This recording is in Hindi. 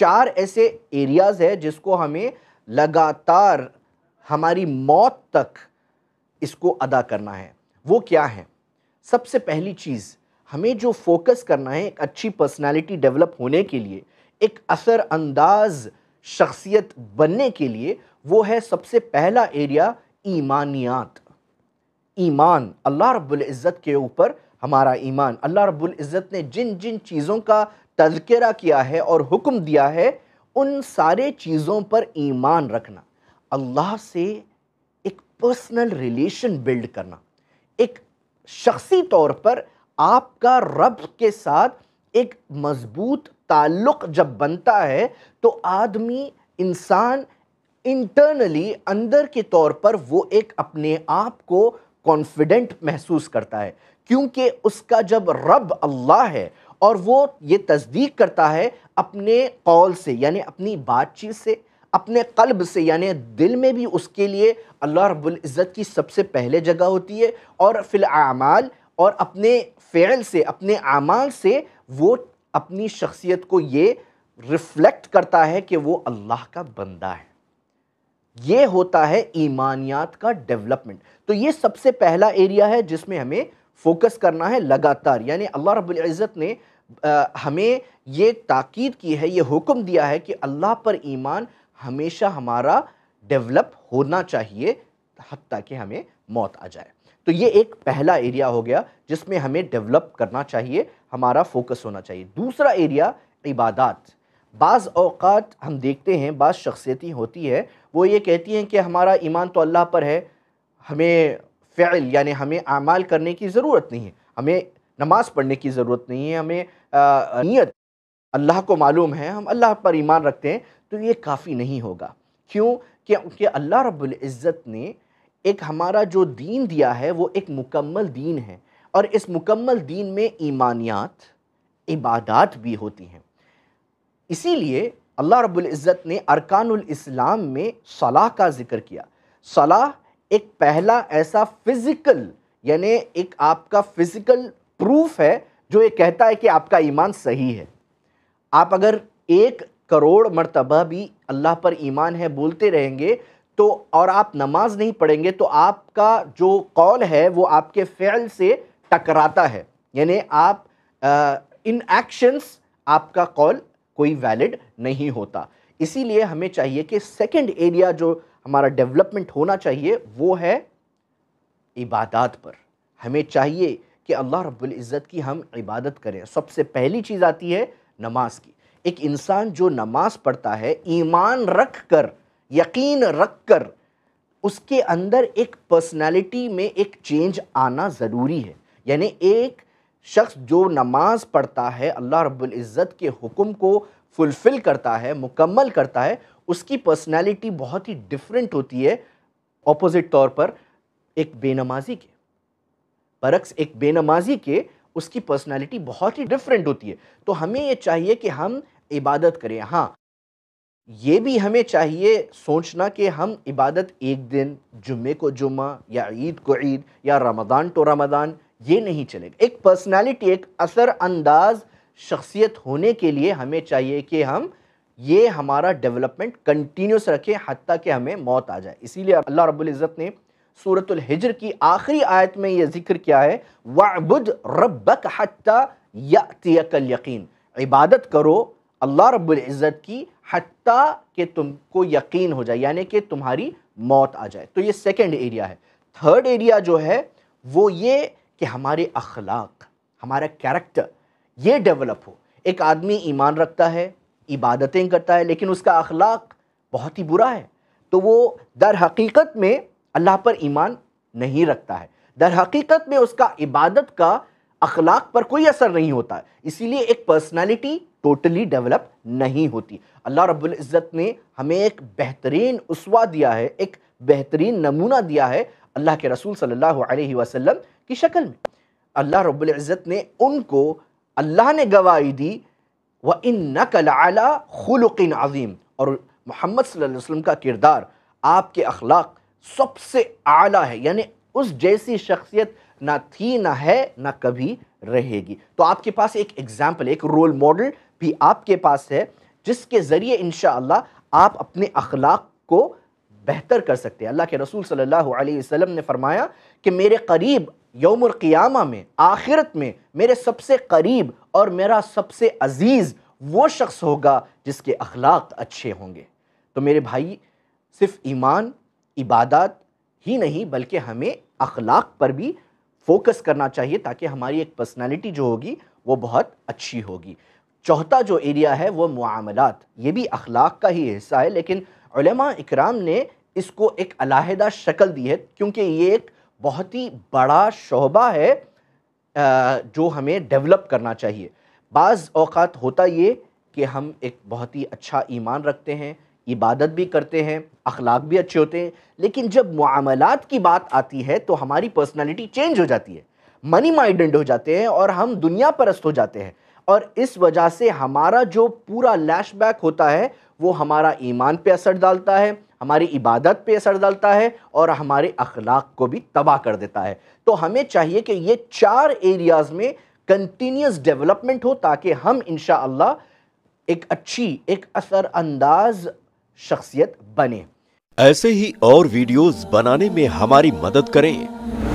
चार ऐसे एरियाज है जिसको हमें लगातार हमारी मौत तक इसको अदा करना है वो क्या है सबसे पहली चीज़ हमें जो फोकस करना है एक अच्छी पर्सनालिटी डेवलप होने के लिए एक असरअंदाज शख्सियत बनने के लिए वो है सबसे पहला एरिया ईमानियात ईमान अल्लाह रब्ज़त के ऊपर हमारा ईमान अल्लाह रब्ज़त ने जिन जिन चीज़ों का तजकरा किया है और हुक्म दिया है उन सारे चीज़ों पर ईमान रखना अल्लाह से एक पर्सनल रिलेशन बिल्ड करना एक शख्सी तौर पर आपका रब के साथ एक मज़बूत ताल्लुक़ जब बनता है तो आदमी इंसान इंटरनली अंदर के तौर पर वो एक अपने आप को कॉन्फिडेंट महसूस करता है क्योंकि उसका जब रब अल्लाह है और वो ये तस्दीक करता है अपने कौल से यानी अपनी बातचीत से अपने कल्ब से यानी दिल में भी उसके लिए अल्लाह रब्ज़त की सबसे पहले जगह होती है और फिलआमाल और अपने फ़ैल से अपने आमाल से वो अपनी शख्सियत को ये रिफ्लेक्ट करता है कि वो अल्लाह का बंदा है ये होता है ईमानियात का डेवलपमेंट तो ये सबसे पहला एरिया है जिसमें हमें फोकस करना है लगातार यानी अल्लाह रब्बुल इज़्ज़त ने आ, हमें ये ताकीद की है ये हुक्म दिया है कि अल्लाह पर ईमान हमेशा हमारा डेवलप होना चाहिए हती कि हमें मौत आ जाए तो ये एक पहला एरिया हो गया जिसमें हमें डेवलप करना चाहिए हमारा फोकस होना चाहिए दूसरा एरिया इबादत बाज़ अवकात हम देखते हैं बाज़ शख्सियती होती है वो ये कहती हैं कि हमारा ईमान तो अल्लाह पर है हमें फ़ैल यानी हमें अमाल करने की ज़रूरत नहीं है हमें नमाज़ पढ़ने की ज़रूरत नहीं है हमें आ, नीयत अल्लाह को मालूम है हम अल्लाह पर ईमान रखते हैं तो ये काफ़ी नहीं होगा क्यों क्योंकि अल्लाह रब्बुल इज़्ज़त ने एक हमारा जो दीन दिया है वो एक मुकम्मल दीन है और इस मुकम्मल दीन में ईमानियात इबादात भी होती हैं इसीलिए अल्लाह रब्ज़त ने अरकानुल इस्लाम में सलाह का ज़िक्र किया सलाह एक पहला ऐसा फ़िज़िकल यानी एक आपका फ़िज़िकल प्रूफ है जो ये कहता है कि आपका ईमान सही है आप अगर एक करोड़ मरतबा भी अल्लाह पर ईमान है बोलते रहेंगे तो और आप नमाज नहीं पढ़ेंगे तो आपका जो कौल है वो आपके फ़ैल से टकराता है यानी आप इन एक्शंस आपका कौल कोई वैलिड नहीं होता इसीलिए हमें चाहिए कि सेकंड एरिया जो हमारा डेवलपमेंट होना चाहिए वो है इबादत पर हमें चाहिए कि अल्लाह रब्बुल इज़्ज़त की हम इबादत करें सबसे पहली चीज़ आती है नमाज की एक इंसान जो नमाज पढ़ता है ईमान रख कर यकीन रख कर उसके अंदर एक पर्सनालिटी में एक चेंज आना ज़रूरी है यानी एक शख्स जो नमाज पढ़ता है अल्लाह रब्बुल इज़्ज़त के हुक्म को फुलफ़िल करता है मुकम्मल करता है उसकी पर्सनालिटी बहुत ही डिफरेंट होती है ऑपोजिट तौर पर एक बेनमाजी के बरक्स एक बेनमाजी के उसकी पर्सनालिटी बहुत ही डिफरेंट होती है तो हमें ये चाहिए कि हम इबादत करें हाँ ये भी हमें चाहिए सोचना कि हम इबादत एक दिन जुम्मे को जुम्मा या ईद को ईद या रमदान टो तो रमदान ये नहीं चलेगा एक पर्सनालिटी एक असर अंदाज शख्सियत होने के लिए हमें चाहिए कि हम ये हमारा डेवलपमेंट कंटिन्यूस रखें हती कि हमें मौत आ जाए इसीलिए अल्लाह रब्ज़त ने सूरतुल हिजर की आखिरी आयत में यह जिक्र किया है वाबुद रब्बक हत्ता यकल यकीन इबादत करो अल्लाह रब्ज़त की हत्ता कि तुमको यकीन हो जाए यानी कि तुम्हारी मौत आ जाए तो ये सेकेंड एरिया है थर्ड एरिया जो है वो ये कि हमारे अखलाक हमारा कैरेक्टर ये डेवलप हो एक आदमी ईमान रखता है इबादतें करता है लेकिन उसका अखलाक बहुत ही बुरा है तो वो दर हकीकत में अल्लाह पर ईमान नहीं रखता है दर हकीकत में उसका इबादत का अखलाक पर कोई असर नहीं होता इसीलिए एक पर्सनालिटी टोटली डेवलप नहीं होती अल्लाह रब्बुल इज़्ज़त ने हमें एक बेहतरीन उसवा दिया है एक बेहतरीन नमूना दिया है अल्लाह के रसूल सल्लल्लाहु अलैहि वसल्लम की शक्ल में अल्लाह रब्ज़त ने उनको अल्लाह ने गवाही दी व इन नकल आला खुलकिन अज़ीम और मोहम्मद वसल्लम का किरदार आपके अखलाक सबसे आला है यानी उस जैसी शख्सियत ना थी ना है ना कभी रहेगी तो आपके पास एक एग्ज़ाम्पल एक रोल मॉडल भी आपके पास है जिसके ज़रिए इन आप अपने अखलाक को बेहतर कर सकते हैं अल्लाह के रसूल सल्लल्लाहु अलैहि वसल्लम ने फरमाया कि मेरे करीब यौम क़ियामा में आखिरत में मेरे सबसे करीब और मेरा सबसे अजीज़ वो शख्स होगा जिसके अखलाक अच्छे होंगे तो मेरे भाई सिर्फ ईमान इबादत ही नहीं बल्कि हमें अखलाक पर भी फोकस करना चाहिए ताकि हमारी एक पर्सनालिटी जो होगी वो बहुत अच्छी होगी चौथा जो एरिया है वो मामलात ये भी अखलाक का ही हिस्सा है लेकिन इकराम ने इसको एक अलाहदा शक्ल दी है क्योंकि ये एक बहुत ही बड़ा शोबा है जो हमें डेवलप करना चाहिए बाज़ अवकात होता ये कि हम एक बहुत ही अच्छा ईमान रखते हैं इबादत भी करते हैं अखलाक भी अच्छे होते हैं लेकिन जब मामलात की बात आती है तो हमारी पर्सनालिटी चेंज हो जाती है मनी माइडेंट हो जाते हैं और हम दुनिया परस्त हो जाते हैं और इस वजह से हमारा जो पूरा लैशबैक होता है वो हमारा ईमान पे असर डालता है हमारी इबादत पे असर डालता है और हमारे अखलाक को भी तबाह कर देता है तो हमें चाहिए कि ये चार एरियाज़ में कंटिन्यूस डेवलपमेंट हो ताकि हम इन एक अच्छी एक असरअंदाज शख्सियत बने ऐसे ही और वीडियोस बनाने में हमारी मदद करें